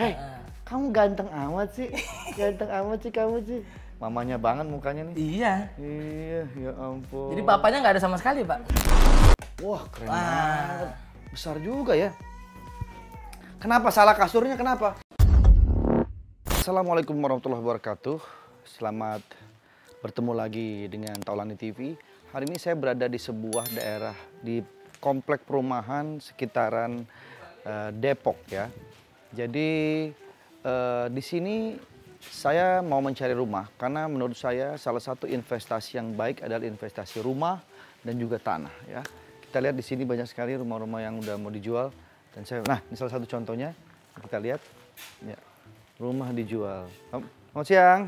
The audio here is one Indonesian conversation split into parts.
hei uh. kamu ganteng amat sih ganteng amat sih kamu sih mamanya banget mukanya nih iya iya ya ampun jadi papanya nggak ada sama sekali pak wah keren wah. banget besar juga ya kenapa salah kasurnya kenapa Assalamualaikum warahmatullahi wabarakatuh selamat bertemu lagi dengan Taulani TV hari ini saya berada di sebuah daerah di komplek perumahan sekitaran uh, Depok ya jadi eh, di sini saya mau mencari rumah karena menurut saya salah satu investasi yang baik adalah investasi rumah dan juga tanah ya. Kita lihat di sini banyak sekali rumah-rumah yang udah mau dijual dan saya nah ini salah satu contohnya kita lihat ya rumah dijual. Selamat siang.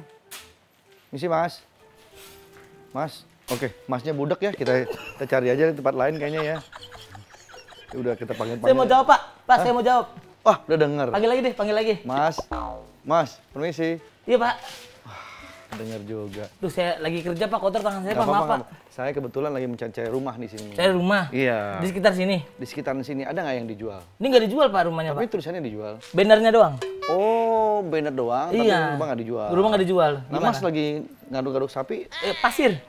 Misi Mas. Mas, oke, okay. Masnya budak ya. Kita kita cari aja di tempat lain kayaknya ya. Udah kita panggil panggil. Saya mau jawab, Pak. Pak, Hah? saya mau jawab. Wah, udah denger. Panggil lagi deh, panggil lagi. Mas, Mas, permisi. Iya, Pak. Dengar denger juga. Tuh saya lagi kerja, Pak. Kotor tangan saya, Pak. Maaf, Pak. Saya kebetulan lagi mencari rumah di sini. Cari rumah? Iya. Di sekitar sini? Di sekitar sini. Ada nggak yang dijual? Ini nggak dijual, Pak, rumahnya, Tapi Pak. Tapi tulisannya dijual. Bannernya doang? Oh, banner doang, iya. tapi rumah nggak dijual. Rumah nggak dijual. Nah, Mas lagi ngaduk-ngaduk sapi? Eh, pasir.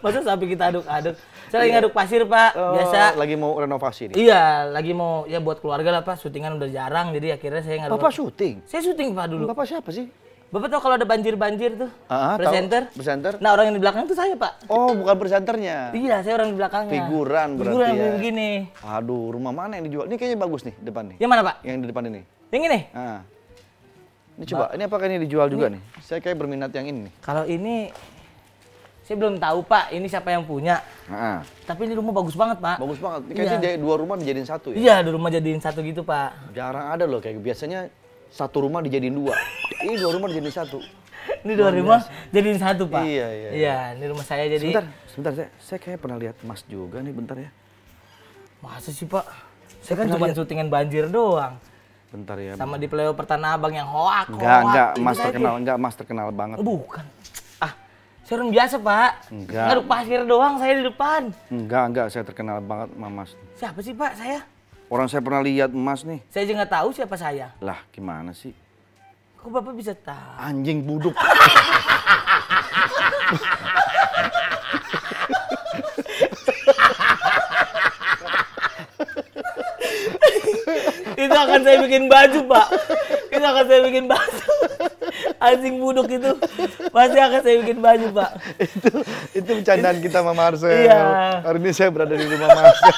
Masa sapi kita aduk-aduk? saya lagi iya. ngaduk pasir pak oh, biasa lagi mau renovasi nih iya lagi mau ya buat keluarga lah pak syutingan udah jarang jadi akhirnya saya ngaduk bapak syuting saya syuting pak dulu bapak siapa sih Bapak tahu kalau ada banjir-banjir tuh, uh, presenter. Tahu, presenter. Nah orang yang di belakang tuh saya pak. Oh bukan presenternya. Iya saya orang di belakangnya. Figuran berarti Figuran ya. begini. Aduh rumah mana yang dijual? Ini kayaknya bagus nih depan nih. Yang mana pak? Yang di depan ini. Yang ini? Uh. Ini coba, ba ini apakah ini dijual ini, juga nih? Saya kayak berminat yang ini Kalau ini saya belum tahu pak ini siapa yang punya nah. tapi ini rumah bagus banget pak bagus banget ini kayaknya iya. dua rumah dijadiin satu ya iya dua rumah jadiin satu gitu pak jarang ada loh kayak biasanya satu rumah dijadiin dua ini dua rumah dijadiin satu ini dua rumah jadiin satu pak iya, iya iya iya ini rumah saya jadi sebentar sebentar saya saya kayak pernah lihat mas juga nih bentar ya masa sih pak saya, saya kan cuma liat. syutingan banjir doang bentar ya sama bang. di playoff pertanah abang yang hoak enggak enggak gitu mas terkenal enggak mas terkenal banget oh, bukan Showroom biasa, Pak. Enggak. Ngaduk pasir doang saya di depan. Enggak, enggak. Saya terkenal banget sama Mas. Siapa sih, Pak? Saya? Orang saya pernah lihat emas nih. Saya juga nggak tahu siapa saya. Lah, gimana sih? Kok Bapak bisa tahu? Anjing buduk. Itu akan saya bikin baju, Pak. Itu akan saya bikin baju anjing buduk itu pasti akan saya bikin baju pak itu itu bercandaan kita sama Marcel iya. hari ini saya berada di rumah Marcel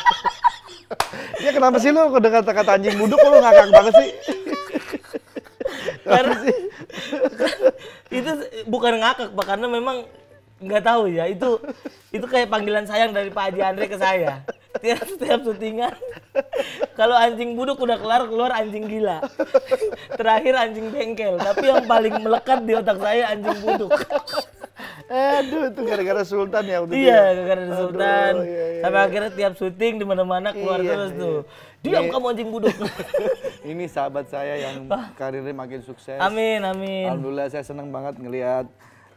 ya kenapa sih lo udah kata-kata anjing buduk lo ngakak banget sih karena sih? itu bukan ngakak pak karena memang nggak tahu ya itu itu kayak panggilan sayang dari Pak Haji Andre ke saya tiap setiap syutingan kalau anjing buduk udah kelar keluar anjing gila terakhir anjing bengkel tapi yang paling melekat di otak saya anjing buduk aduh itu gara-gara Sultan ya udah iya ya? gara-gara Sultan aduh, iya, iya. sampai iya. akhirnya tiap syuting di mana-mana keluar iya, terus iya. tuh diam iya. kamu anjing buduk ini sahabat saya yang karirnya makin sukses amin amin alhamdulillah saya senang banget ngelihat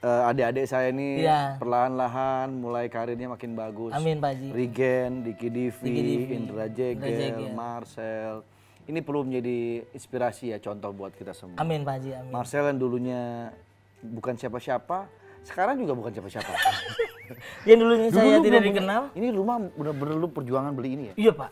uh, adik-adik saya ini ya. perlahan-lahan mulai karirnya makin bagus. Amin Pak Haji. Rigen, Diki Divi, Diki Divi. Indra Jegel, Marcel. Ini perlu menjadi inspirasi ya contoh buat kita semua. Amin Pak Haji. Amin. Marcel yang dulunya bukan siapa-siapa, sekarang juga bukan siapa-siapa. yang dulunya Dulu saya tidak dikenal. Ini rumah udah berlalu perjuangan beli ini ya? Iya Pak.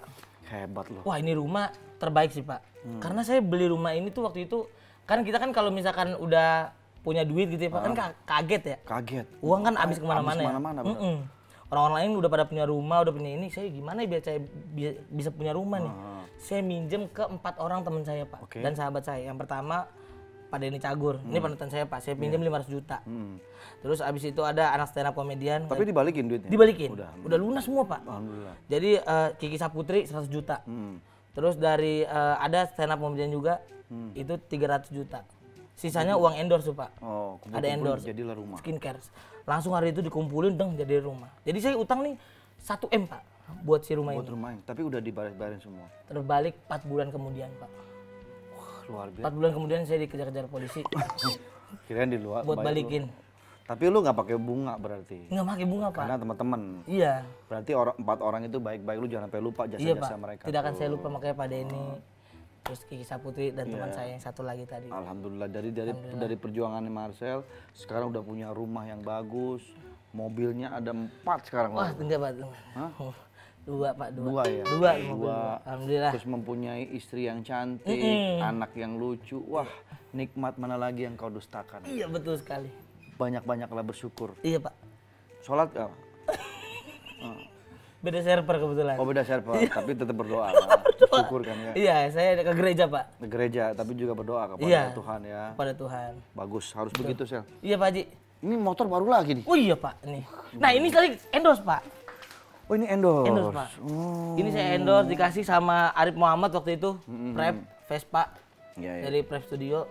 Hebat loh. Wah ini rumah terbaik sih Pak. Hmm. Karena saya beli rumah ini tuh waktu itu, kan kita kan kalau misalkan udah punya duit gitu ya pak, kan ah. kaget ya? Kaget. Uang kan habis kemana-mana ya? mana mm -mm. Orang-orang lain udah pada punya rumah, udah punya ini, saya gimana ya biar saya bisa punya rumah nih? Ah. Saya minjem ke empat orang teman saya pak, okay. dan sahabat saya. Yang pertama Pak Denny Cagur. Hmm. Ini penonton saya Pak. Saya iya. pinjam yeah. 500 juta. Hmm. Terus abis itu ada anak stand up komedian. Tapi dibalikin duitnya? Dibalikin. Udah, Udah lunas semua Pak. Alhamdulillah. Jadi uh, Kiki Saputri 100 juta. Hmm. Terus dari uh, ada stand up komedian juga. Hmm. Itu 300 juta. Sisanya uang endorse tuh pak. Oh, ada endorse. Jadilah rumah. Skincare. Langsung hari itu dikumpulin dong jadi rumah. Jadi saya utang nih satu m pak buat si rumah buat ini. Buat rumah ini. Tapi udah dibalik balik semua. Terbalik empat bulan kemudian pak. Wah luar biasa. Empat bulan kemudian saya dikejar-kejar polisi. Kirain di luar. Buat balikin. Lu. Tapi lu nggak pakai bunga berarti? Nggak pakai bunga pak. Karena teman-teman. Iya. Berarti empat orang itu baik-baik lu jangan sampai lupa jasa-jasa iya, pak. mereka. Tidak akan saya lupa makanya pada ini terus Kiki Saputri dan yeah. teman iya. saya yang satu lagi tadi. Alhamdulillah dari dari Alhamdulillah. dari perjuangan Marcel sekarang udah punya rumah yang bagus, mobilnya ada empat sekarang. Wah, enggak pak. Hah? Dua pak, dua. Dua ya? Dua, dua. dua. Alhamdulillah. Terus mempunyai istri yang cantik, mm -mm. anak yang lucu. Wah, nikmat mana lagi yang kau dustakan? Iya, betul sekali. Banyak-banyaklah bersyukur. Iya pak. Sholat gak? beda server kebetulan. Oh beda server, iya. tapi tetap berdoa. Syukur kan ya. Iya, saya ke gereja pak. Ke gereja, tapi juga berdoa kepada iya, Tuhan ya. Kepada Tuhan. Bagus, harus Betul. begitu sel. Iya pak Haji. Ini motor baru lagi nih. Oh iya pak, nih. Nah ini kali endorse pak. Oh ini endorse. Endorse pak. Oh. Ini saya endorse dikasih sama Arif Muhammad waktu itu, mm -hmm. Prep Vespa ya, ya. dari Prep Studio.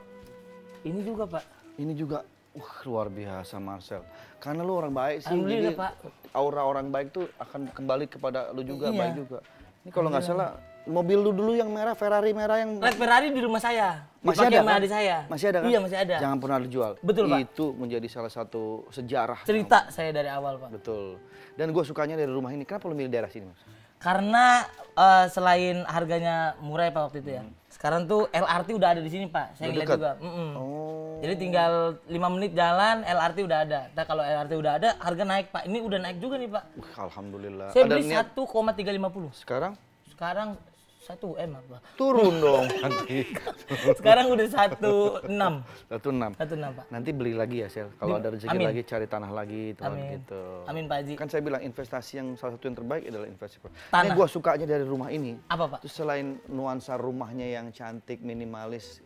Ini juga pak. Ini juga Wah luar biasa Marcel. Karena lu orang baik sih. Jadi Pak. aura orang baik tuh akan kembali kepada lu juga, iya. baik juga. Ini kalau nggak salah mobil lu dulu yang merah Ferrari merah yang Red Ferrari di rumah saya. Masih ada kan? saya. Masih ada kan? Iya, masih ada. Jangan pernah dijual. Betul, Pak. Itu menjadi salah satu sejarah. Cerita yang... saya dari awal, Pak. Betul. Dan gue sukanya dari rumah ini. Kenapa lu milih daerah sini, Mas? Karena uh, selain harganya murah ya, Pak waktu itu ya. Hmm sekarang tuh LRT udah ada di sini, Pak. Saya lihat juga. Mm -mm. Oh. Jadi tinggal 5 menit jalan, LRT udah ada. Nah, kalau LRT udah ada, harga naik, Pak. Ini udah naik juga nih, Pak. Uh, alhamdulillah. Saya ada beli 1,350. Sekarang? Sekarang satu M apa? Turun dong nanti. Sekarang udah satu enam. Satu enam. Satu enam pak. Nanti beli lagi ya Sel. Kalau ada rezeki lagi cari tanah lagi tuh. Amin. gitu. Amin Pak Haji. Kan saya bilang investasi yang salah satu yang terbaik adalah investasi. Tanah. Ini gua sukanya dari rumah ini. Apa pak? Terus selain nuansa rumahnya yang cantik minimalis,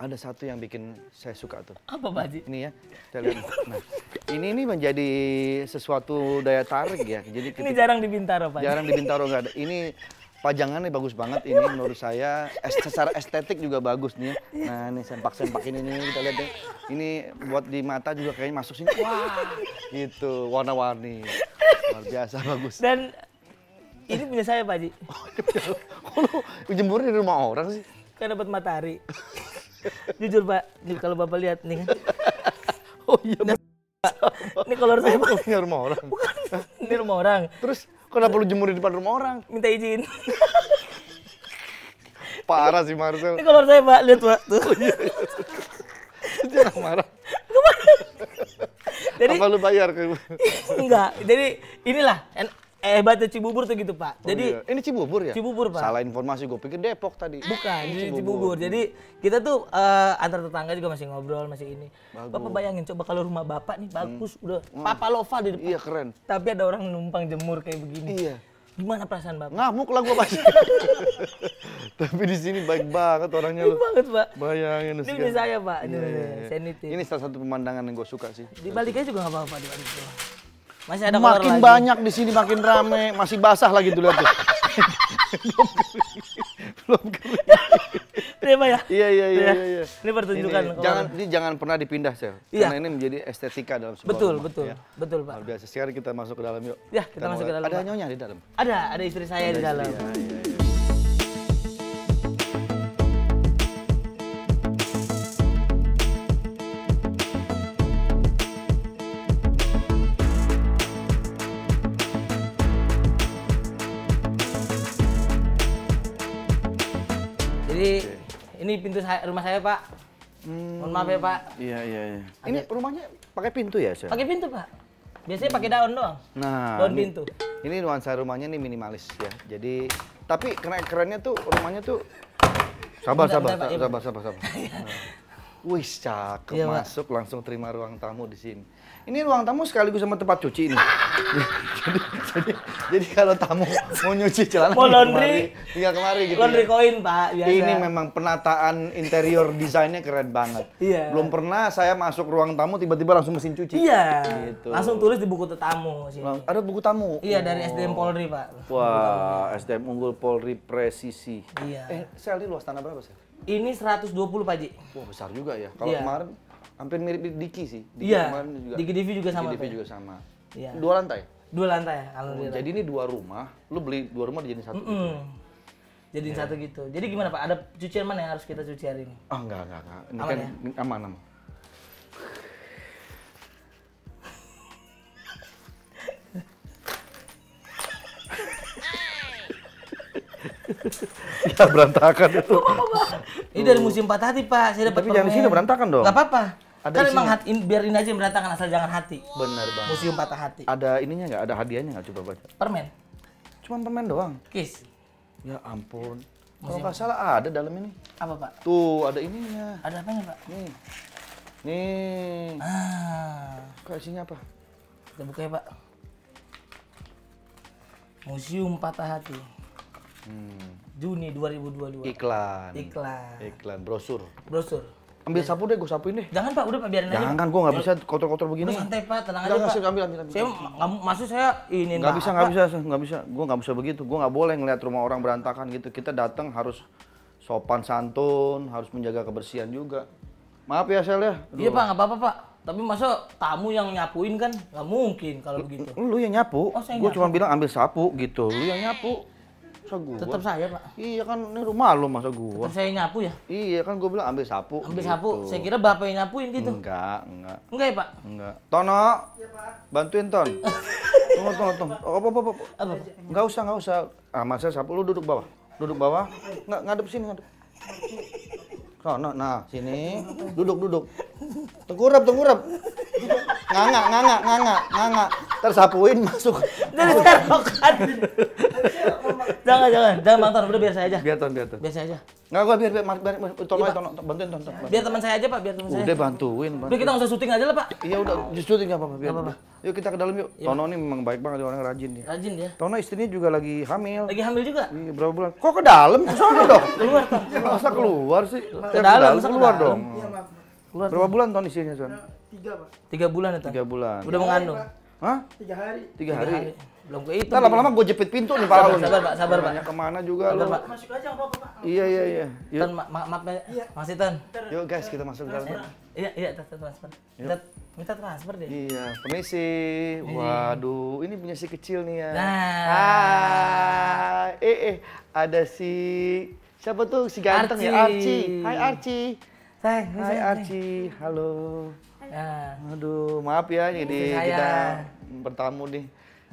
ada satu yang bikin saya suka tuh. Apa Pak Haji? ini ya. Saya lihat. Nah, ini ini menjadi sesuatu daya tarik ya. Jadi ketika, ini jarang di Bintaro Pak. Jarang di Bintaro nggak ada. Ini pajangannya bagus banget ini menurut saya secara estetik juga bagus nih nah ini sempak sempak ini nih kita lihat deh ini buat di mata juga kayaknya masuk sini wah gitu warna-warni luar biasa bagus dan ini punya saya Pak Ji oh, iya, iya. kok jemur di rumah orang sih Kayak dapat matahari jujur Pak kalau Bapak lihat nih kan oh iya ini kalau saya oh, Ini iya, rumah orang. Bukan, ini rumah orang. Terus Kenapa lu jemur di depan rumah orang? Minta izin. Parah sih Marcel. Ini kalau saya Pak, lihat Pak. Tuh. Oh, iya, iya. Jangan marah. Jadi, Apa lu bayar? Enggak. Jadi inilah Eh, hebatnya Cibubur tuh gitu pak. Oh, jadi iya. ini Cibubur ya? Cibubur pak. Salah informasi gue pikir Depok tadi. Bukan, ini Cibubur. Cibubur. Jadi kita tuh uh, antar tetangga juga masih ngobrol masih ini. Bagus. Bapak bayangin coba kalau rumah bapak nih bagus hmm. udah hmm. Papa Lova di depan. Iya keren. Tapi ada orang numpang jemur kayak begini. Iya. Gimana perasaan bapak? Ngamuk lah gue pasti. Tapi di sini baik banget orangnya. Baik banget pak. Bayangin. Ini punya saya pak. Iya, ini, yeah, iya, iya. yeah, Ini salah satu pemandangan yang gue suka sih. Di baliknya juga nggak apa-apa di balik masih ada makin lagi. banyak di sini makin rame, masih basah lagi dulu lihat belum kering. Belum iya, kering. ya. Iya iya, iya iya iya iya. Ini pertunjukan. Ini, jangan ini jangan pernah dipindah, Sel. Iya. Karena ini menjadi estetika dalam sebuah Betul, rumah, betul. Ya. Betul, Pak. Nah, biasa. Sekarang kita masuk ke dalam yuk. Ya, kita, kita masuk ke dalam. Ada nyonya di dalam. Ada, ada istri saya ada di dalam. Istri, ya, ya, ini pintu saya, rumah saya pak. Hmm. Mohon maaf ya hmm, pak. Iya iya. iya. Ada. Ini rumahnya pakai pintu ya saya? Pakai pintu pak. Biasanya pakai daun doang. Nah. Daun ini, pintu. Ini nuansa rumahnya nih minimalis ya. Jadi tapi keren kerennya tuh rumahnya tuh sabar iya, sabar, sabar, sabar, sabar sabar sabar cakep iya, masuk langsung terima ruang tamu di sini. Ini ruang tamu sekaligus sama tempat cuci ini. jadi, jadi, jadi kalau tamu mau nyuci celana mau laundry, kemari, tinggal kemari gitu. Laundry ya. koin pak. Biasa. Ini memang penataan interior desainnya keren banget. Iya. Belum pernah saya masuk ruang tamu tiba-tiba langsung mesin cuci. Iya. Gitu. Langsung tulis di buku tamu sih. Ada buku tamu. Iya oh. dari SDM Polri pak. Wah SDM Unggul Polri Presisi. Iya. Eh, sel, ini luas tanah berapa sih? Ini 120 Pak Ji. Wah besar juga ya. Kalau iya. kemarin hampir mirip Diki sih. Diki iya, juga. Diki Divi juga sama. Diki juga sama. Iya. Dua lantai. Dua lantai alhamdulillah. jadi ini dua rumah, lu beli dua rumah dijadiin satu. Mm -mm. Gitu. Jadiin yeah. satu gitu. Jadi gimana Pak? Ada cucian mana yang harus kita cuci hari ini? Oh enggak enggak enggak. Ini aman kan ya? aman aman. ya berantakan itu. ini dari musim patah hati pak. Saya dapat. Tapi jangan sini berantakan dong. Gak apa-apa. Ada kan emang hati, biarin aja berantakan asal jangan hati. Bener banget. Museum patah hati. Ada ininya nggak? Ada hadiahnya nggak? Coba baca. Permen. Cuman permen doang. Kis. Ya ampun. Kalau nggak salah ada dalam ini. Apa pak? Tuh ada ininya. Ada ya pak? Nih. Nih. Ah. Kok isinya apa? Kita buka ya pak. Museum Patah Hati. Hmm. Juni 2022. Iklan. Iklan. Iklan brosur. Brosur ambil sapu deh gue sapuin deh jangan pak udah pak biarin jangan, aja jangan gue nggak bisa kotor-kotor begini udah santai pak tenang jangan, aja pak ambil ambil, ambil. saya maksud saya ini Gak bisa gak bisa gak bisa gue nggak bisa begitu gue nggak boleh ngeliat rumah orang berantakan gitu kita datang harus sopan santun harus menjaga kebersihan juga maaf ya sel ya iya pak nggak apa-apa pak tapi masa tamu yang nyapuin kan nggak mungkin kalau begitu lu yang nyapu oh, gue cuma bilang ambil sapu gitu lu yang nyapu Masa gua? Tetap saya, Pak. Iya kan, ini rumah lo masa gua. Tetap saya nyapu ya? Iya kan gua bilang ambil sapu. Ambil gitu. sapu. Saya kira bapak yang nyapuin gitu. Enggak, enggak. Enggak ya, Pak? Enggak. Tono. ya, Pak. Bantuin, Ton. tunggu, tunggu, tunggu. Oh, apa, apa, apa? Apa, Enggak usah, enggak usah. Ah, masa sapu lu duduk bawah. Duduk bawah. Enggak ngadep sini, ngadep. Sono, nah, sini. Duduk, duduk. Tengkurap, tengkurap. Nganga, nganga, nganga, nganga. Tersapuin masuk. Dari terokan jangan, jangan, jangan Bang Ton, udah biar saya aja. Biar Ton, biar Ton. Biar saya aja. Nggak, gua biar biar Mas biar tolong iya, aja, bantuin Ton. Biar teman saya aja, Pak, biar teman saya. Udah bantuin, Pak. Udah kita nggak usah syuting aja lah, Pak. Iya, udah syuting tinggal apa-apa, biar. Apa-apa. Yuk kita ke dalam yuk. Iya. Tono ini memang baik banget orang rajin dia. Rajin ya. Tono istrinya juga lagi hamil. Lagi hamil juga? Iya, berapa bulan? Kok ke dalam? Ke sana dong. Keluar, Ton. Masa keluar sih? Ke eh, dalam, masa keluar dong. Iya, berapa bulan Ton istrinya, Ton? Tiga, Pak. Tiga bulan, ya, Tiga bulan. Udah mengandung. Hah? Tiga hari. Tiga hari belum gue itu. lama-lama gue jepit pintu nih Pak Alun. Sabar, Pak, sabar, Pak. Kemana juga lu. Masuk aja apa-apa, Iya, iya, iya. Yuk. Tan, ma ma iya. Masih, Tan. Yuk, guys, kita masuk ke dalam. Iya, iya, transfer. Kita minta transfer deh. Iya, permisi. Iya. Waduh, ini punya si kecil nih ya. Nah. Ah, Eh, eh, ada si... Siapa tuh? Si ganteng ya? Archie. Hai, Archie. Hai, Hai Archie. Halo. Ya. Aduh, maaf ya, jadi kita bertamu nih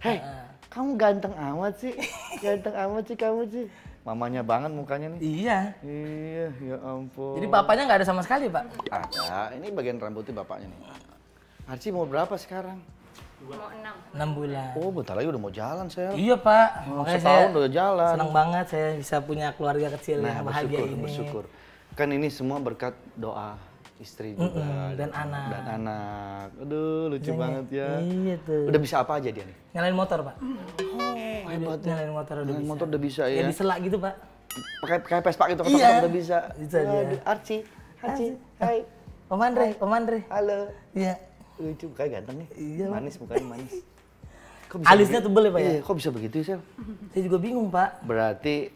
hei kamu ganteng amat sih, ganteng amat sih kamu sih. Mamanya banget mukanya nih. Iya. Iya, ya ampun. Jadi bapaknya nggak ada sama sekali, Pak? Ada. Ini bagian rambutnya bapaknya nih. Arci mau berapa sekarang? Mau enam. Enam bulan. Oh, bentar lagi udah mau jalan, saya. Iya, Pak. Oh, Makanya setahun saya udah jalan. Senang banget saya bisa punya keluarga kecil nah, yang bahagia bersyukur, ini. bersyukur. Kan ini semua berkat doa istri juga mm-hmm. dan anak dan anak aduh lucu Jangan, iya, banget ya iya tuh udah bisa apa aja dia nih nyalain motor pak oh hebat nyalain motor udah nyalain motor udah bisa ya yang selak gitu pak pakai pakai pespak gitu kan iya. udah bisa bisa dia Arci Arci hai ah, Om Andre Om Andre halo iya lucu kayak ganteng nih iya, manis bukan manis Kok bisa Alisnya tebel ya Pak ya? Iya, kok bisa begitu sih? Saya juga bingung Pak. Berarti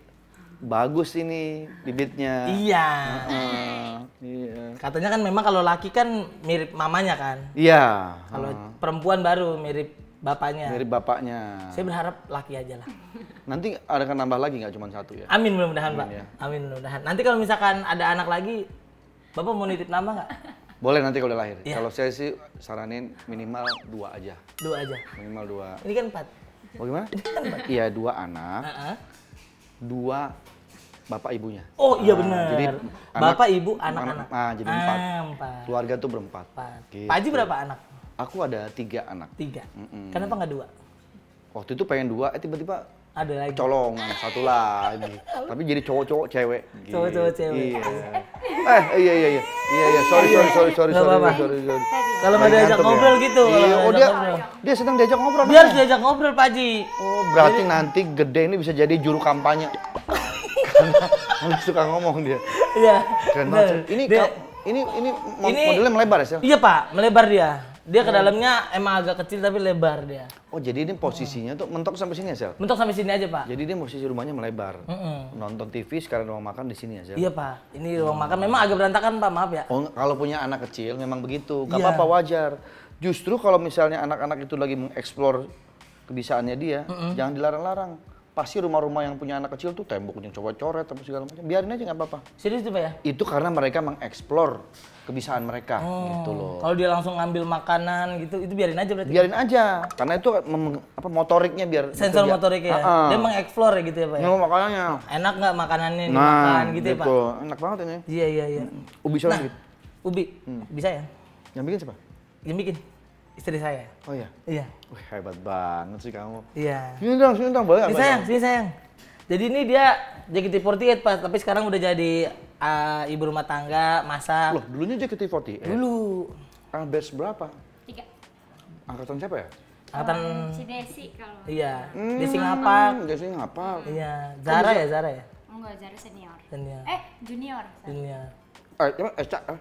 bagus ini bibitnya. Iya. Uh, iya. Katanya kan memang kalau laki kan mirip mamanya kan. Iya. Kalau uh. perempuan baru mirip bapaknya. Mirip bapaknya. Saya berharap laki aja lah. Nanti ada kan nambah lagi nggak cuma satu ya? Amin mudah-mudahan pak. Ya. Amin mudah-mudahan. Nanti kalau misalkan ada anak lagi, bapak mau nitip nama nggak? Boleh nanti kalau udah lahir. Ya. Kalau saya sih saranin minimal dua aja. Dua aja. Minimal dua. Ini kan empat. Bagaimana? Oh, kan iya dua anak. Uh -uh dua bapak ibunya. Oh iya ah, benar. Jadi bapak anak, ibu anak-anak. ah jadi ah, empat. empat. Keluarga tuh berempat. Empat. Gitu. Pak Haji berapa anak? Aku ada tiga anak. Tiga. Mm -mm. Kenapa nggak dua? Waktu itu pengen dua, eh tiba-tiba ada lagi colong, satu lagi tapi jadi cowok-cowok cewek cowok-cowok gitu. cewek iya eh iya iya iya iya iya sorry iya, sorry sorry iya. sorry sorry sorry, sorry, sorry. kalau mau diajak ya? ngobrol gitu iya oh dia dia sedang diajak ngobrol dia harus diajak ngobrol Pak Ji oh berarti nanti gede ini bisa jadi juru kampanye karena suka ngomong dia iya keren banget ini ini ini ini modelnya melebar ya iya Pak melebar dia dia ke dalamnya emang agak kecil tapi lebar dia. Oh, jadi ini posisinya tuh mentok sampai sini ya, Sel? Mentok sampai sini aja, Pak. Jadi dia posisi rumahnya melebar. mm Nonton TV sekarang ruang makan di sini ya, Sel? Iya, Pak. Ini ruang makan memang agak berantakan, Pak, maaf ya. Oh, kalau punya anak kecil memang begitu. Gak Iya. apa-apa wajar. Justru kalau misalnya anak-anak itu lagi mengeksplor kebisaannya dia, jangan dilarang-larang pasti rumah-rumah yang punya anak kecil tuh temboknya coba coret apa segala macam biarin aja nggak apa-apa serius tuh pak ya itu karena mereka mengeksplor kebiasaan mereka oh, gitu loh kalau dia langsung ngambil makanan gitu itu biarin aja berarti biarin aja karena itu apa motoriknya biar sensor biar, motorik ya uh -uh. dia mengeksplor ya gitu ya pak ya nah, iya, makanannya enak nggak makanannya nah, dimakan gitu, gitu ya pak enak banget ini iya iya iya ubi soalnya nah, gitu. ubi hmm. bisa ya yang bikin siapa yang bikin Istri saya. Oh iya? Iya. Wih, hebat banget sih kamu. Iya. Sini dong, sini dong, boleh Sini sayang, sini sayang. Jadi ini dia JKT48 Pak, tapi sekarang udah jadi uh, ibu rumah tangga, masak. Loh, dulunya JKT48? Dulu. Ah, best berapa? Tiga. Angkatan siapa ya? Angkatan... Um, si Desi kalau. Iya. Hmm, Desi ngapak. Desi ngapak. Iya. Zara ya, Zara ya? Enggak, Zara senior. Senior. Eh, junior. Junior. Eh, Eca. Eh,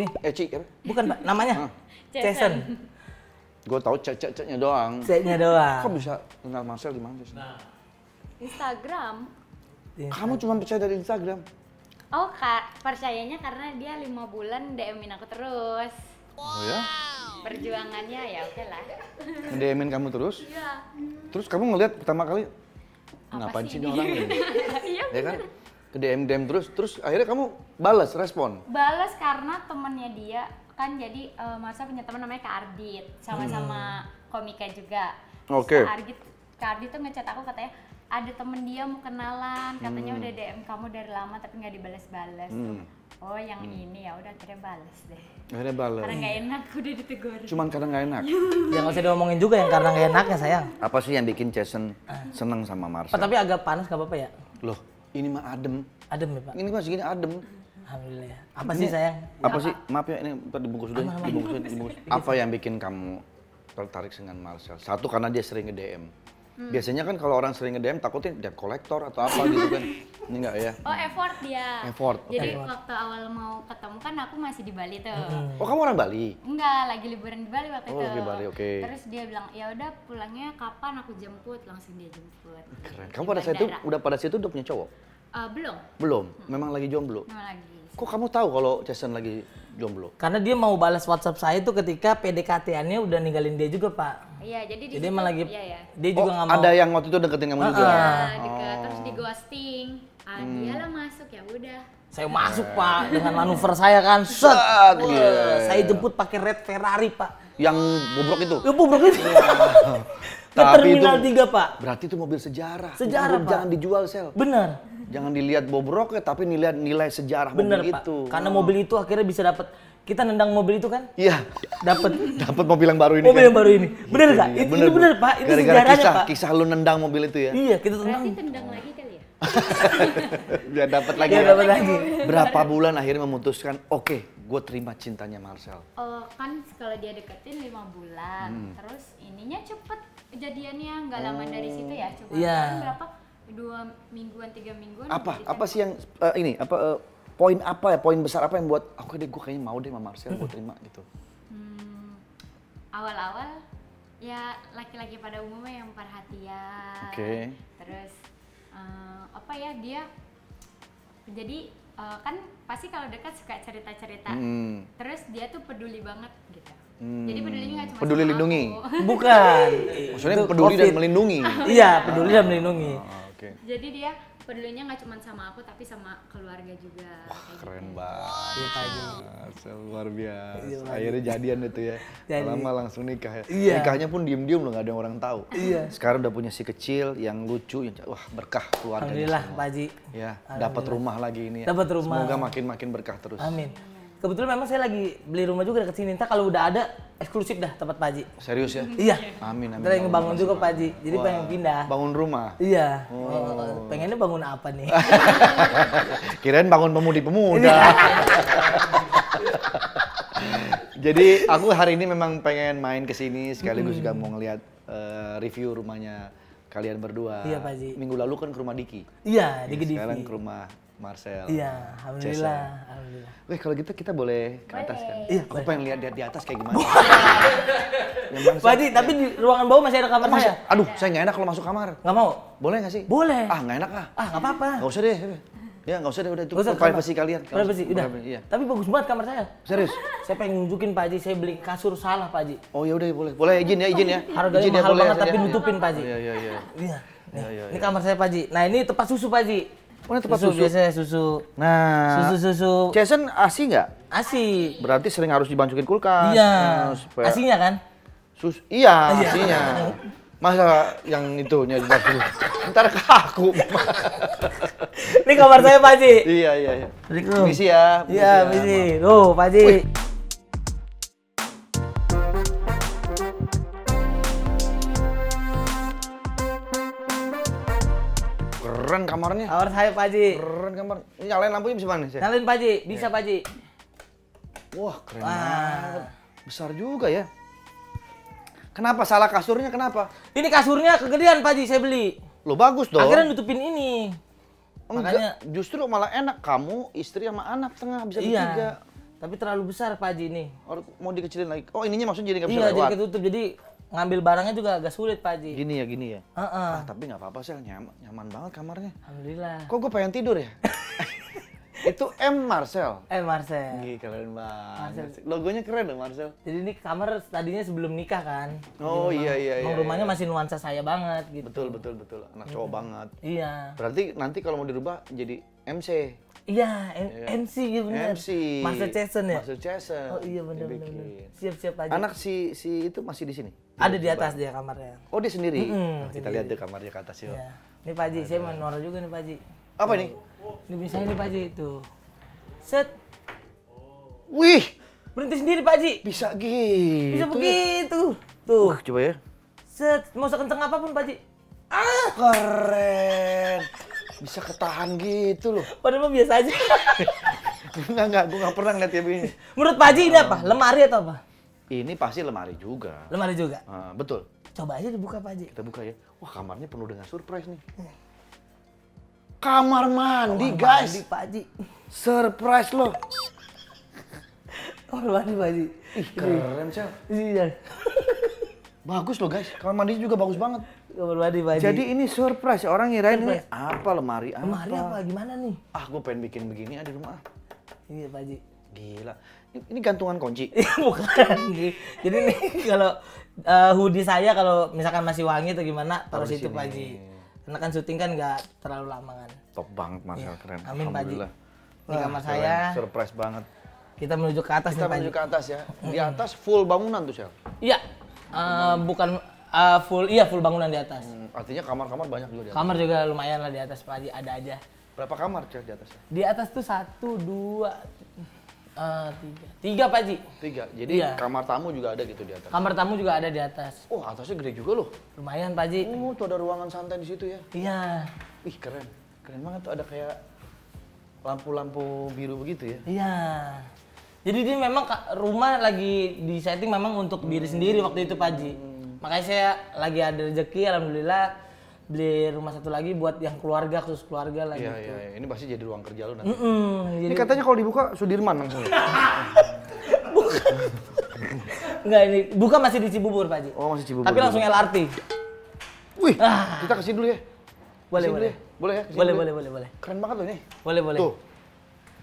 ini. Eci. Bukan, Pak. Namanya? Ah. Jason. Gue tau cek-ceknya cek doang. Ceknya doang. Kok bisa kenal Marcel di mana sih? Nah. Instagram. Kamu cuma percaya dari Instagram? Oh kak, percayanya karena dia lima bulan DM-in aku terus. Wow. Oh ya? Perjuangannya ya oke okay lah. DM-in kamu terus? Iya. Terus kamu ngeliat pertama kali, ngapain sih ini orang ini? Iya ya kan? Ke DM-DM terus, terus akhirnya kamu balas, respon? Balas karena temennya dia kan jadi uh, masa punya teman namanya Kak Ardit sama-sama hmm. komika juga. Oke. Okay. Kak Ardit Kak Ardit tuh ngechat aku katanya ada temen dia mau kenalan katanya hmm. udah DM kamu dari lama tapi nggak dibales-bales. Hmm. Oh yang hmm. ini ya udah akhirnya bales deh. Akhirnya bales. Karena nggak enak udah ditegur. Cuman karena nggak enak. ya nggak usah diomongin juga yang karena nggak enaknya sayang. Apa sih yang bikin Jason ah. seneng sama Marsha? Oh, tapi agak panas gak apa-apa ya? Loh ini mah adem. Adem ya pak? Ini masih gini adem Alhamdulillah. Apa sih sayang? Apa ya, sih? Maaf ya ini dibungkus dulu. Ya. dibungkus, dibungkus. Apa yang bikin kamu tertarik dengan Marcel? Satu karena dia sering nge DM. Hmm. Biasanya kan kalau orang sering nge-DM takutnya dia kolektor atau apa gitu kan. Ini enggak ya? Oh, effort dia. Effort. Jadi effort. waktu awal mau ketemu kan aku masih di Bali tuh. Hmm. Oh, kamu orang Bali? Enggak, lagi liburan di Bali waktu oh, itu. Oh, di Bali, oke. Okay. Terus dia bilang, "Ya udah pulangnya kapan aku jemput?" Langsung dia jemput. Keren. Kamu pada saat itu udah pada situ udah punya cowok? Uh, belum. Belum. Hmm. Memang lagi jomblo. Memang lagi. Kok kamu tahu kalau Jason lagi jomblo? Karena dia mau balas WhatsApp saya itu ketika PDKT-annya udah ninggalin dia juga, Pak. Iya, jadi dia. Jadi lagi iya, iya. dia juga oh, gak mau. ada yang waktu itu deketin kamu uh juga. Iya, oh. terus di ghosting. Ah, hmm. masuk ya udah. Saya masuk, yeah. Pak, dengan manuver saya kan. Set. Yeah. Saya jemput pakai red Ferrari, Pak. Yang bobrok itu. Ya bobrok itu. Iya. Ke Tapi terminal itu, 3, Pak. Berarti itu mobil sejarah. Sejarah, Pak. Jangan dijual, Sel. Benar Jangan dilihat bobroknya tapi nilai nilai sejarah Bener, mobil Pak. itu. Karena oh. mobil itu akhirnya bisa dapat kita nendang mobil itu kan? Iya. Dapat dapat mobil yang baru ini. Mobil kan? yang baru ini. Gitu, bener iya, nggak? Gitu, itu, bener, itu bener Pak. Itu Gara -gara sejarahnya kisah, Pak. Kisah lu nendang mobil itu ya? Iya, kita tendang. Berarti tendang lagi kali ya? Biar dapat lagi. Biar ya? dapat lagi. Berapa bulan akhirnya memutuskan, oke, okay, gue terima cintanya Marcel. Uh, kan kalau dia deketin lima bulan, hmm. terus ininya cepet kejadiannya nggak oh. lama dari situ ya, cuma yeah. Iya. kan berapa? dua mingguan tiga mingguan apa gitu. apa sih yang uh, ini apa uh, poin apa ya poin besar apa yang buat aku ah, oh, deh gue kayaknya mau deh sama Marcel gue hmm. terima gitu hmm, awal-awal ya laki-laki pada umumnya yang perhatian okay. terus uh, apa ya dia jadi uh, kan pasti kalau dekat suka cerita-cerita hmm. terus dia tuh peduli banget gitu Hmm. Jadi peduli nggak cuma peduli lindungi. Bukan. Iya. Maksudnya peduli dan melindungi. iya, peduli dan melindungi. Oh okay. jadi dia pedulinya nggak cuma sama aku tapi sama keluarga juga Wah, kayak gitu. keren gitu. banget wow. luar biasa iya, akhirnya jadian itu ya Jadi. lama langsung nikah ya iya. nikahnya pun diem diem loh nggak ada yang orang tahu iya. sekarang udah punya si kecil yang lucu yang wah berkah keluarga alhamdulillah Pak Ji. ya dapat rumah lagi ini ya. dapat rumah semoga makin makin berkah terus amin kebetulan memang saya lagi beli rumah juga dekat sini. Entah kalau udah ada eksklusif dah tempat Pak Haji. Serius ya? Iya. Amin amin. Kita yang ngebangun juga Pak Haji. Jadi Wah. pengen pindah. Bangun rumah. Iya. Oh. Pengennya bangun apa nih? Kirain bangun pemudi-pemuda. Iya. Jadi aku hari ini memang pengen main ke sini sekaligus hmm. juga mau ngeliat uh, review rumahnya kalian berdua. Iya Pak Haji. Minggu lalu kan ke rumah Diki. Iya, iya Diki Diki. Sekarang ke rumah Marcel. Iya, alhamdulillah, alhamdulillah. Wih, kalau gitu kita boleh ke atas kan? Iya, aku pengen lihat di atas kayak gimana. Wadi, ya. tapi di ruangan bawah masih ada kamar saya. Aduh, saya nggak enak kalau masuk kamar. Nggak mau? Boleh nggak sih? Boleh. Ah, nggak enak ah. Ah, nggak apa-apa. Gak usah deh. Ya gak usah deh, udah itu usah, privasi kalian. Privasi, udah. Iya. Tapi bagus banget kamar saya. Serius? Saya pengen nunjukin Pak Haji, saya beli kasur salah Pak Haji. Oh ya udah boleh, boleh izin ya, izin ya. Harganya izin ya, mahal ya, boleh, banget ya. tapi nutupin iya, Pak Haji. Iya, iya, iya. Iya. iya. iya ini kamar saya Pak Haji. Nah ini tempat susu Pak Haji. Mana tempat susu, susu? Biasanya susu. Nah, susu-susu. Jason asi nggak? Asi. Berarti sering harus dibancukin kulkas. Iya. Nah, supaya... Asinya kan? Sus, iya, iya. asinya. Masa yang itu nyari dulu. Ntar kaku. Ini kabar saya, Pak Ji. Iya, iya, iya. Misi ya. Misi iya, ya, misi. Tuh, Pak Ji. Keren kamarnya. Kamar saya Pak Haji. Keren kamar. Ini nyalain lampunya bisa mana sih Nyalain Pak Haji, bisa iya. Pak Haji. Wah, keren banget. Besar juga ya. Kenapa salah kasurnya kenapa? Ini kasurnya kegedean Pak Haji saya beli. Lo bagus dong. Akhirnya nutupin ini. Enggak, Makanya justru malah enak kamu, istri sama anak tengah bisa iya. Tapi terlalu besar Pak Haji ini. Mau dikecilin lagi. Oh, ininya maksudnya jadi nggak bisa iya, lewat. Iya, jadi ketutup. Jadi ngambil barangnya juga agak sulit Pak Haji. Gini ya, gini ya. Uh -uh. Ah, tapi nggak apa-apa sih, nyaman, nyaman banget kamarnya. Alhamdulillah. Kok gue pengen tidur ya? itu M Marcel. M Marcel. Gih keren banget. Marcel. Logonya keren dong Marcel. Jadi ini kamar tadinya sebelum nikah kan. Oh iya iya. iya, rumahnya iya. masih nuansa saya banget gitu. Betul betul betul. Anak cowok iya. banget. Iya. Berarti nanti kalau mau dirubah jadi MC. Iya, M iya. MC gitu iya ya benar. MC. Master Jason ya? Master Jason. Oh iya benar benar. Siap-siap aja. Anak si si itu masih di sini? Ada di atas dia kamarnya. Oh, dia sendiri. Mm -hmm, nah, kita lihat deh kamarnya ke atas yuk. Ya. Nih Pak Ji, saya mau norak juga nih Pak Ji. Apa ini? Ini bisa ini Pak Ji itu. Set. Wih, berhenti sendiri Pak Ji. Bisa gitu. Bisa ya. begitu. Tuh. Wah, coba ya. Set, mau sekenceng apapun Pak Ji. Ah, keren. Bisa ketahan gitu loh. Padahal biasa aja. enggak, enggak. Gue enggak pernah ngeliat ya begini. Menurut Pak Ji ini apa? Oh. Lemari atau apa? Ini pasti lemari juga. Lemari juga. Uh, betul. Coba aja dibuka Pak Haji. Kita buka ya. Wah kamarnya penuh dengan surprise nih. Hmm. Kamar mandi Kamar guys. Mandi Pak Haji. Surprise loh. Kamar mandi Pak Haji. Ih keren Chef. Iya. bagus loh guys. Kamar mandi juga bagus banget. Kamar mandi Pak Haji. Jadi ini surprise. Orang ngirain ini apa lemari apa. Lemari apa gimana nih? Ah gue pengen bikin begini ada ah, di rumah. Iya Pak Haji. Gila ini gantungan kunci? Iya, bukan. Jadi nih kalau uh, hoodie saya kalau misalkan masih wangi atau gimana terus itu lagi Karena kan syuting kan nggak terlalu lama kan. Top banget Mas ya. keren. Amin Pak Ini Di kamar keren. saya. Surprise banget. Kita menuju ke atas Kita nih, menuju ke atas ya. Di atas full bangunan tuh, Sel. Iya. Uh, bukan uh, full iya full bangunan di atas. Hmm, artinya kamar-kamar banyak juga di atas. Kamar juga lumayan lah di atas Pak Haji, ada aja. Berapa kamar Cel di atas? Di atas tuh satu, dua, Eh, tiga. Tiga Pak Ji. Tiga. Jadi iya. kamar tamu juga ada gitu di atas. Kamar tamu juga ada di atas. Oh atasnya gede juga loh. Lumayan Pak Ji. Oh tuh ada ruangan santai di situ ya? Iya. Ih keren. Keren banget tuh ada kayak lampu-lampu biru begitu ya? Iya. Jadi dia memang rumah lagi di setting memang untuk diri hmm. sendiri waktu itu Pak Ji. Hmm. Makanya saya lagi ada rezeki alhamdulillah beli rumah satu lagi buat yang keluarga khusus keluarga lah iya, gitu. Iya, iya. Ini pasti jadi ruang kerja lu nanti. Mm -mm, jadi... katanya kalau dibuka Sudirman langsung. Bukan. Enggak ini buka masih di Cibubur Pak Ji. Oh masih Cibubur. Tapi langsung LRT. Wih, ah. kita kesini dulu ya. Boleh boleh. boleh ya. Boleh ya? Boleh ya. boleh boleh boleh. Keren banget loh ini. Boleh boleh. Tuh.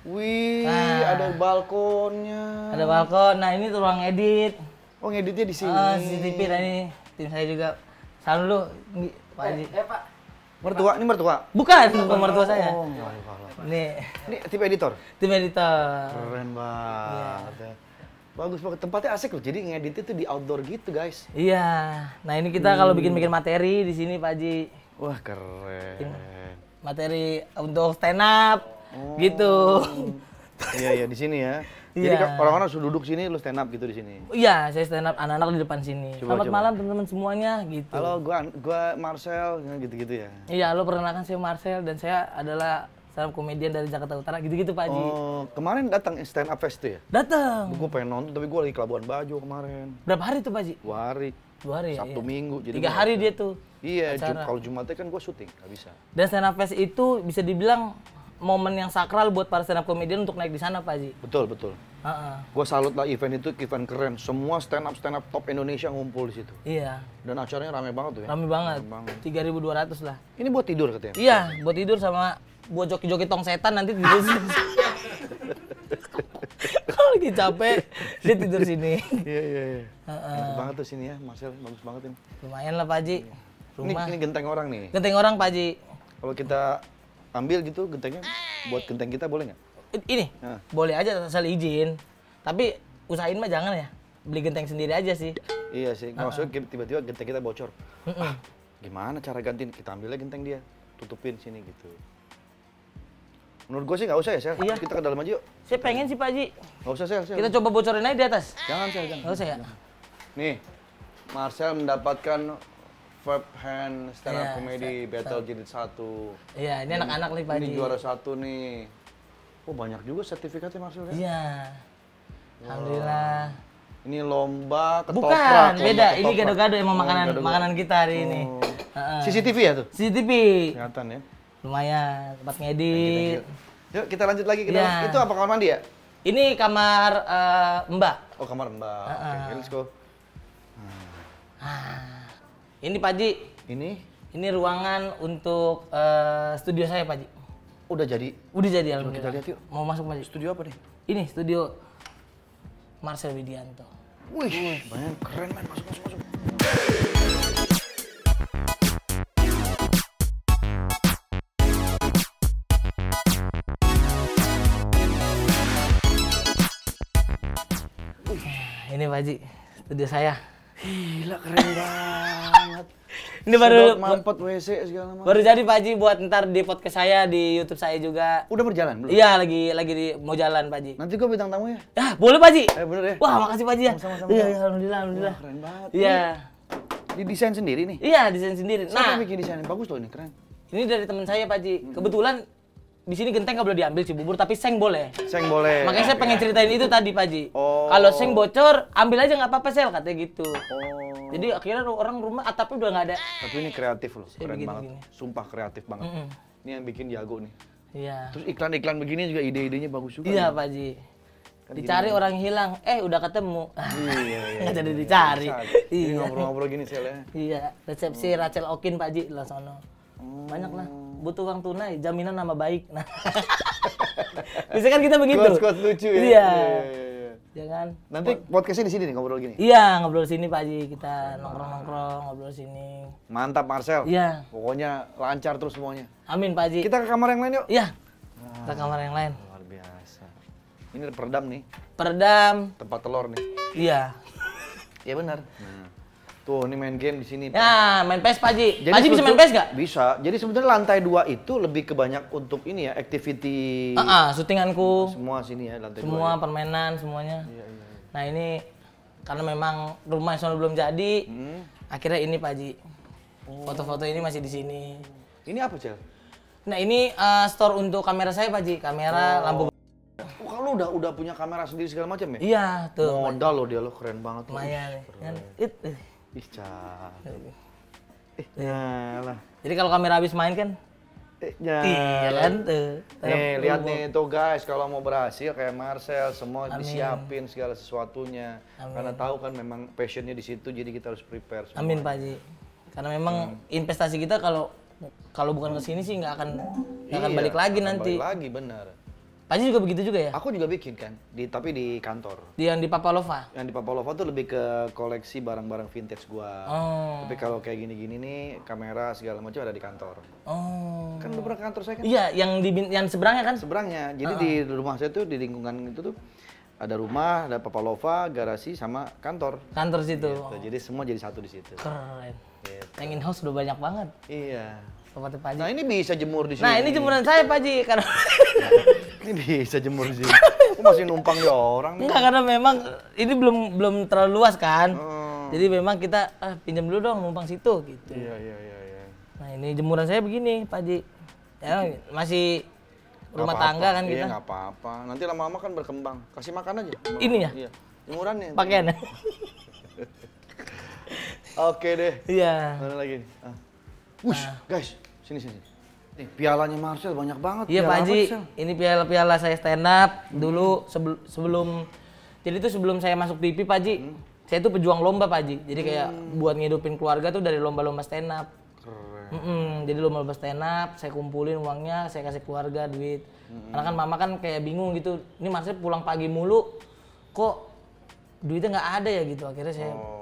Wih, nah. ada balkonnya. Ada balkon. Nah ini tuh ruang edit. Oh ngeditnya di ah, sini. Oh, CCTV tadi tim saya juga Salam lu Pak eh, Haji. Eh, Pak. Mertua, ini mertua. Bukan, bukan mertua saya. Oh, Nih. Ini tipe editor. tipe editor. Keren banget. Iya. Ya. Bagus banget. Tempatnya asik loh. Jadi ngedit itu di outdoor gitu, guys. Iya. Nah, ini kita kalau bikin-bikin materi di sini, Pak Haji. Wah, keren. Materi untuk stand up oh. gitu. Iya, iya di sini ya. Jadi orang iya. orang-orang suruh duduk sini, lu stand up gitu di sini. Iya, saya stand up anak-anak di depan sini. Coba, Selamat coba. malam teman-teman semuanya gitu. Halo, gua gua Marcel ya, gitu-gitu ya. Iya, lo perkenalkan saya Marcel dan saya adalah seorang komedian dari Jakarta Utara gitu-gitu Pak Haji. Oh, kemarin datang stand up fest tuh ya? Datang. Gue pengen nonton tapi gue lagi Labuan Bajo kemarin. Berapa hari tuh Pak Haji? Dua hari. Dua hari Sabtu ya? Minggu. Jadi Tiga hari dia tuh. Iya, Jum kalau Jumatnya kan gue syuting, gak bisa. Dan stand up fest itu bisa dibilang momen yang sakral buat para stand up comedian untuk naik di sana Pak Ji. Betul, betul. Uh -uh. Gue salut lah event itu event keren. Semua stand up stand up top Indonesia ngumpul di situ. Iya. Dan acaranya rame banget tuh ya. Rame banget. Tiga ribu dua ratus lah. Ini buat tidur katanya. Iya, buat tidur sama buat joki-joki tong setan nanti tidur. sini. Kalau lagi capek dia tidur sini. Iya iya iya. Uh -uh. Bagus banget tuh sini ya, Marcel bagus banget ini. Lumayan lah Pak Ji. Rumah. Ini, ini genteng orang nih. Genteng orang Pak Ji. Kalau kita ambil gitu gentengnya buat genteng kita boleh nggak? Ini nah. boleh aja asal izin. Tapi usahain mah jangan ya. Beli genteng sendiri aja sih. Iya sih. Nggak uh -uh. maksudnya tiba-tiba genteng kita bocor. Uh -uh. Ah, gimana cara ganti? Kita ambilnya genteng dia, tutupin sini gitu. Menurut gue sih nggak usah ya, Sel. Iya. Kita ke dalam aja yuk. Saya pengen sih, Pak Haji. Nggak usah, Sel. Kita coba bocorin aja di atas. Jangan, Sel. Nggak usah ya? Nih, Marcel mendapatkan Fab Hand stand up yeah, comedy battle jilid satu. Iya, ini anak-anak nih Pak Ini juara satu nih. Oh banyak juga sertifikatnya Marcel ya? Iya. Alhamdulillah. Ini lomba ketoprak. Bukan, beda. Ketoprak. Ini gado-gado emang oh, makanan gado -gado. makanan kita hari oh. ini. CCTV ya tuh? CCTV. Kelihatan ya. Lumayan, tempat ngedit. Yuk kita lanjut lagi. Kita yeah. Itu apa kamar mandi ya? Ini kamar uh, Mbak. Oh kamar Mbak. Uh -uh. Oke, okay, let's go. Hmm. Ah. Ini Pak Ji. Ini? Ini ruangan untuk uh, studio saya Pak Ji. Udah jadi? Udah jadi alhamdulillah. Kita lihat yuk. Mau masuk Pak Ji. Studio apa nih? Ini studio Marcel Widianto. Wih, banyak keren man. Masuk, masuk, masuk. Ini Pak Ji, studio saya. Gila keren banget. Ini baru mampet WC segala macam. Baru jadi Pak Haji buat ntar di podcast saya di YouTube saya juga. Udah berjalan belum? Iya, lagi lagi di, mau jalan Pak Haji. Nanti gua bintang tamu ya. Ya, boleh Pak Haji. Eh, bener ya. Wah, makasih Pak Haji ya. Iya, -sama. Iya, alhamdulillah, alhamdulillah. Wah, keren banget. Iya. desain sendiri nih? Iya, desain sendiri. Nah, Siapa bikin desain bagus loh ini, keren. Ini dari teman saya Pak Haji. Kebetulan di sini genteng nggak boleh diambil sih bubur tapi seng boleh. Seng boleh. Makanya saya pengen iya. ceritain itu tadi Pak Haji. Oh, kalau sing bocor, ambil aja nggak apa-apa sel katanya gitu. Oh. Jadi akhirnya orang rumah atapnya udah nggak ada. Tapi ini kreatif loh, keren banget. Begini. Sumpah kreatif banget. Mm -mm. Ini yang bikin jago nih. Iya. Terus iklan-iklan begini juga ide-idenya bagus juga. Iya, Pak Ji. Kan dicari gini. orang hilang, eh udah ketemu. Iya, iya. iya, iya nggak jadi iya, dicari. Iya. Ngobrol-ngobrol gini ya Iya, resepsi hmm. Rachel Okin Pak Ji lah sono. Hmm. Banyak lah. Butuh uang tunai, jaminan nama baik. Nah. Bisa kan kita begitu. Kuat-kuat lucu ya. Iya. iya, iya jangan ya nanti podcastnya di sini nih ngobrol gini iya ngobrol sini Pak Haji kita nongkrong nongkrong ngobrol sini mantap Marcel iya pokoknya lancar terus semuanya amin Pak Haji kita ke kamar yang lain yuk iya kita ke kamar yang lain luar biasa ini peredam nih peredam tempat telur nih iya iya benar nah. Tuh, ini main game di sini. Ya, main PES Pak Ji. Jadi Pak Ji bisa main PES nggak? Bisa. Jadi sebenarnya lantai dua itu lebih ke banyak untuk ini ya, activity. Ah, uh -uh, syutinganku. Semua sini ya lantai Semua dua ya. permainan semuanya. Iya, iya, iya. Nah, ini karena memang rumah soalnya belum jadi. Hmm. Akhirnya ini Pak Ji. Foto-foto oh. ini masih di sini. Ini apa, Cel? Nah, ini uh, store untuk kamera saya Pak Ji, kamera oh. lampu Oh, kalau udah udah punya kamera sendiri segala macam ya? Iya, tuh. Modal loh dia lo keren banget. Lumayan. Kan? It, eh. Ih, cakep. Eh, Jadi kalau kamera habis main kan Ya, iya kan? tuh. lihat nih tuh guys, kalau mau berhasil kayak Marcel, semua Amin. disiapin segala sesuatunya. Amin. Karena tahu kan memang passionnya di situ, jadi kita harus prepare. Semua. Amin Pak Haji. Karena memang hmm. investasi kita kalau kalau bukan ke sini sih nggak akan nggak iya, akan balik lagi akan nanti. Balik lagi benar. Panji juga begitu juga ya? Aku juga bikin kan, di, tapi di kantor. Di yang di Papa Papalova? Yang di Papa Papalova tuh lebih ke koleksi barang-barang vintage gua. Oh. Tapi kalau kayak gini-gini nih, kamera segala macam ada di kantor. Oh. Kan lu pernah kantor saya kan? Iya, yang di yang seberangnya kan? Seberangnya. Jadi uh -uh. di rumah saya tuh di lingkungan itu tuh ada rumah, ada Papa Papalova, garasi sama kantor. Kantor situ. Gitu. Oh. Jadi semua jadi satu di situ. Keren. Gitu. Yang in house udah banyak banget. Iya tempatnya Pak Haji. Nah ini bisa jemur di sini. Nah ini jemuran saya Pak Haji karena ini bisa jemur di sini. Kok masih numpang ya orang? Enggak karena memang eh, ini belum belum terlalu luas kan. Hmm. Jadi memang kita ah, pinjam dulu dong numpang situ gitu. Iya iya iya. iya. Nah ini jemuran saya begini Pak Haji. Ya, masih rumah apa -apa. tangga kan iya, kita. Iya nggak apa-apa. Nanti lama-lama kan berkembang. Kasih makan aja. Ini ya. Iya. Jemurannya. pakaiannya Oke deh. Iya. Mana lagi? Ah. Wush, ah. guys, sini sini. Nih, pialanya Marcel banyak banget. Iya, Pak Haji. Ini piala-piala saya stand up dulu sebelum sebelum jadi itu sebelum saya masuk TV, Pak Haji. Hmm. Saya itu pejuang lomba, Pak Haji. Jadi kayak hmm. buat ngidupin keluarga tuh dari lomba-lomba stand up. Keren. Mm -mm, jadi lomba-lomba stand up, saya kumpulin uangnya, saya kasih keluarga duit. Hmm. Karena kan mama kan kayak bingung gitu. Ini Marcel pulang pagi mulu kok duitnya nggak ada ya gitu. Akhirnya saya oh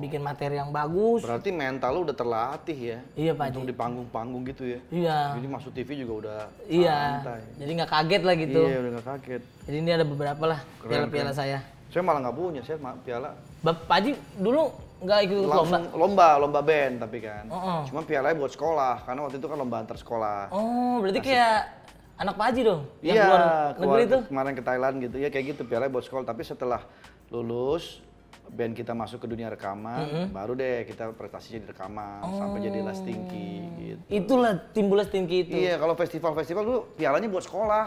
bikin materi yang bagus. Berarti mental lu udah terlatih ya? Iya Pak Untuk di panggung-panggung gitu ya? Iya. Jadi masuk TV juga udah Iya. Santai. Jadi nggak kaget lah gitu. Iya udah nggak kaget. Jadi ini ada beberapa lah piala-piala saya. Saya malah nggak punya, saya piala. Pak Haji dulu nggak ikut Langsung lomba? Lomba, lomba band tapi kan. Oh, oh. Cuma pialanya buat sekolah, karena waktu itu kan lomba antar sekolah. Oh, berarti Masih. kayak anak Pak Haji dong? Iya, yang keluar negeri itu? kemarin ke Thailand gitu. Ya kayak gitu, piala buat sekolah. Tapi setelah lulus, band kita masuk ke dunia rekaman, mm -hmm. baru deh kita prestasinya di rekaman oh. sampai jadi oh. Lastingki gitu. Itulah timbul Lastingki itu. Iya, kalau festival-festival dulu pialanya buat sekolah,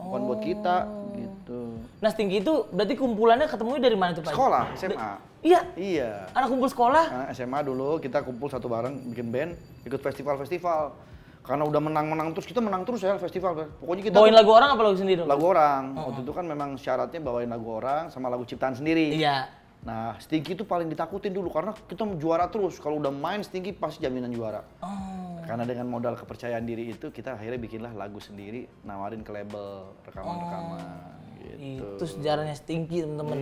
oh. bukan buat kita oh. gitu. Lastingki nah, itu berarti kumpulannya ketemu dari mana tuh Pak? Sekolah, SMA. Iya. Iya. Anak kumpul sekolah? Nah, SMA dulu kita kumpul satu bareng bikin band, ikut festival-festival karena udah menang-menang terus kita menang terus ya festival pokoknya kita bawain lagu orang apa lagu sendiri lagu orang oh. waktu oh. itu kan memang syaratnya bawain lagu orang sama lagu ciptaan sendiri iya Nah, Stinky itu paling ditakutin dulu karena kita juara terus. Kalau udah main Stinky pasti jaminan juara. Oh. Karena dengan modal kepercayaan diri itu kita akhirnya bikinlah lagu sendiri, nawarin ke label rekaman-rekaman. Oh. Gitu. Itu sejarahnya Stinky teman-teman.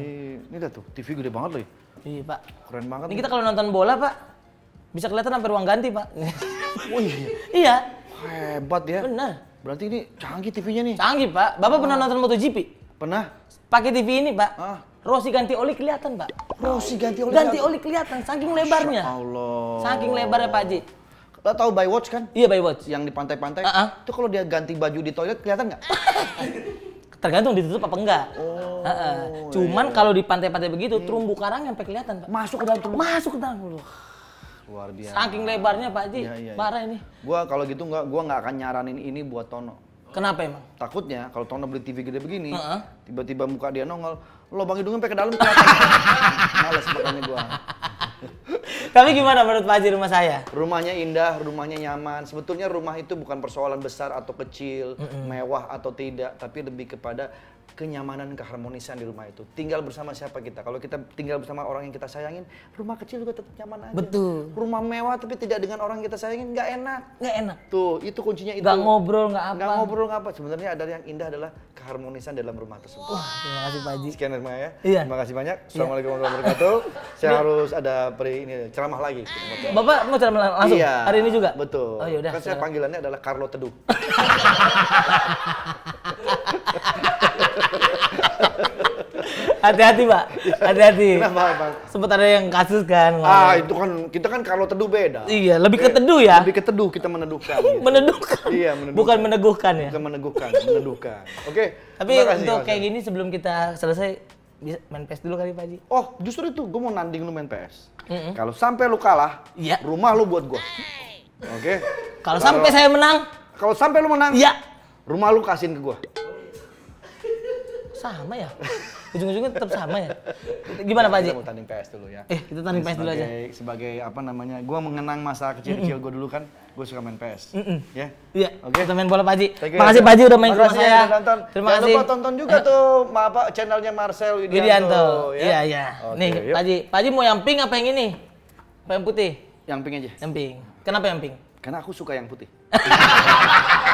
Ini dah tuh, TV gede banget loh. Iya pak. Keren banget. Ini kita kalau nonton bola pak, bisa kelihatan sampai ruang ganti pak. oh iya. iya. Hebat ya. Benar. Berarti ini canggih TV-nya nih. Canggih pak. Bapak oh. pernah nonton MotoGP? Pernah. Pakai TV ini pak. Ah. Rossi ganti oli kelihatan, Pak. Rossi ganti oli. Ganti oli kelihatan saking lebarnya. Allah. Saking lebarnya Pak Ji. Lo tau by watch kan? Iya by watch. Yang di pantai-pantai. Uh -huh. Itu kalau dia ganti baju di toilet kelihatan nggak? Tergantung ditutup apa enggak. Oh. Uh -uh. Cuman iya. kalau di pantai-pantai begitu hmm. terumbu karang sampai kelihatan, Pak. Masuk ke dalam terumbu. Masuk ke dalam dulu. Luar biasa. Saking lebarnya Pak Haji. Iya, iya, iya. Parah ini. Gua kalau gitu nggak, gua nggak akan nyaranin ini buat Tono. Kenapa emang? Takutnya kalau Tono beli TV gede begini, tiba-tiba uh -huh. muka dia nongol, lubang hidungnya sampai ke dalam kelihatan. Males makanya gua. Tapi gimana menurut Pak Haji rumah saya? Rumahnya indah, rumahnya nyaman. Sebetulnya rumah itu bukan persoalan besar atau kecil, mm -hmm. mewah atau tidak, tapi lebih kepada kenyamanan, keharmonisan di rumah itu. Tinggal bersama siapa kita? Kalau kita tinggal bersama orang yang kita sayangin, rumah kecil juga tetap nyaman aja. Betul. Rumah mewah tapi tidak dengan orang yang kita sayangin, nggak enak. Nggak enak. Tuh, itu kuncinya itu. Nggak ngobrol, nggak apa. Nggak ngobrol, nggak apa. Sebenarnya ada yang indah adalah keharmonisan dalam rumah tersebut. Wah, terima kasih Pak Haji. Sekian dari ya. Iya. Terima kasih banyak. Iya. Assalamualaikum warahmatullahi wabarakatuh. Saya iya. harus ada peri ini ceramah lagi. Bapak mau ceramah langsung iya, hari ini juga? Betul. Oh yaudah. Kan saya panggilannya adalah Carlo Teduh. Hati-hati pak, hati-hati. Kenapa bang? Sempat ada yang kasus kan. Ah itu kan kita kan kalau teduh beda. Iya lebih ke teduh ya. Lebih ke teduh kita meneduhkan. gitu. meneduhkan. Iya meneduhkan. Bukan meneguhkan ya. Bukan meneguhkan, meneduhkan. Oke. Okay. Tapi kasih, untuk kayak gini sebelum kita selesai bisa main PS dulu kali Pak Haji. Oh, justru itu gue mau nanding lu main PS. Mm -hmm. Kalau sampai lu kalah, yeah. rumah lu buat gue. Oke. Okay? Kalau sampai saya menang. Kalau sampai lu menang. Iya. Rumah lu kasihin ke gue sama ya? Ujung-ujungnya tetap sama ya? Gimana nah, Pak Haji? Kita tanding PS dulu ya. Eh, kita tanding PS dulu aja. Sebagai apa namanya? gue mengenang masa kecil-kecil mm -mm. gue dulu kan, gue suka main PS. Mm -mm. Ya. Iya. Yeah. Oke. Okay. Kita main bola Pak Haji. Makasih Pak Haji udah main Makasih rumah saya. Ya, nonton. Terima Jangan kasih. lupa tonton juga tuh apa channelnya Marcel Widianto. iya Ya? Iya, iya. Okay, Nih, Pak Haji. Pak Haji mau yang pink apa yang ini? Apa yang putih? Yang pink aja. Yang pink. Kenapa yang pink? Karena aku suka yang putih.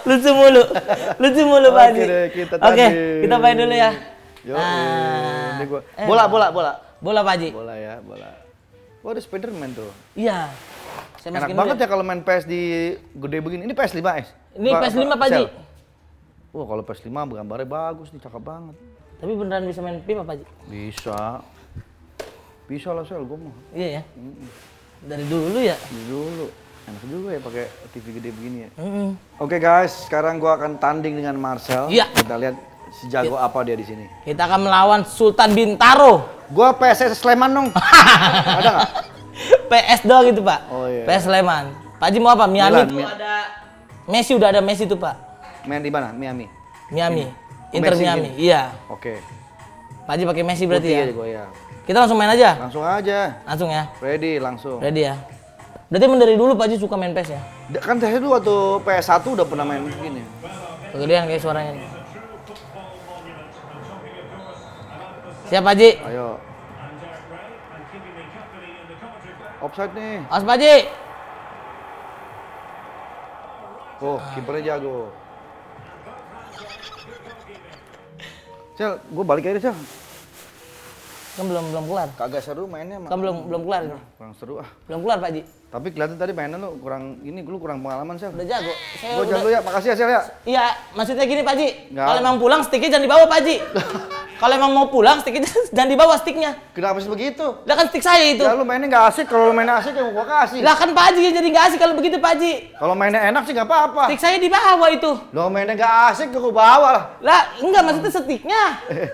lucu mulu, lucu mulu Pak Haji. Oke, kita main dulu ya. Yo, ah. Bola, bola, bola. Bola Pak Haji. Bola ya, bola. Wah, oh, ada Spiderman tuh. Iya. Saya Enak banget ya kalau main PS di gede begini. Ini PS5 es. Eh? Ini PS5 Pak Haji. Wah, kalau PS5 gambarnya bagus nih, cakep banget. Tapi beneran bisa main FIFA Pak Haji? Bisa. Bisa lah, Sel. Gue mau. Iya ya? Mm -mm. Dari dulu ya? Dari dulu. Enak juga ya pakai TV gede begini ya. Mm -hmm. Oke okay guys, sekarang gua akan tanding dengan Marcel. Iya. Kita lihat sejago kita, apa dia di sini. Kita akan melawan Sultan Bintaro. Gua PSS Sleman dong. ada nggak? PS doang gitu pak. Oh iya. PS Sleman. Pak Jim mau apa? Miami. Milan, ada Messi udah ada Messi tuh pak. Main di mana? Miami. Miami. Ini. Oh, Inter Messi Miami. Gini. Iya. Oke. Okay. Pak Jim pakai Messi berarti Putih ya? Gua, ya. Kita langsung main aja. Langsung aja. Langsung ya. Ready, langsung. Ready ya. Berarti emang dari dulu Pak Ji suka main PS ya? Kan saya dulu waktu PS1 udah pernah main begini. Kegedean kayak suaranya. Siap Pak Ji? Ayo. Offside nih. Awas Pak Ji. Oh, kipernya jago. Cel, gue balik aja, Cel. Kan belum belum kelar. Kagak seru mainnya. Kan belum belum kelar. Iya, kurang seru ah. Belum kelar Pak Ji. Tapi kelihatan tadi mainnya lu kurang ini lu kurang pengalaman sih. Udah jago. Saya gua jago ya. Makasih ya Sel ya. Iya, maksudnya gini Pak Ji. Kalau emang pulang stiknya jangan dibawa Pak Ji. kalau emang mau pulang stiknya jangan dibawa stiknya. Kenapa sih begitu? Lah kan stik saya itu. Ya lu mainnya nggak asik, kalau lu mainnya asik ya gua kasih. Lah kan Pak Ji jadi nggak asik kalau begitu Pak Ji. Kalau mainnya enak sih nggak apa-apa. Stik saya dibawa itu. Lo mainnya nggak asik gua bawa lah. Lah enggak maksudnya stiknya.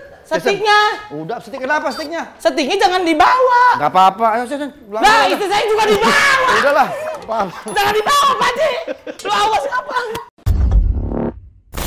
Setiknya. Udah, setik kenapa setiknya? Setiknya jangan dibawa. Gak apa-apa. Ayo, Sen. Nah, itu saya juga dibawa. Udahlah. Jangan dibawa, Pak Lu awas apa?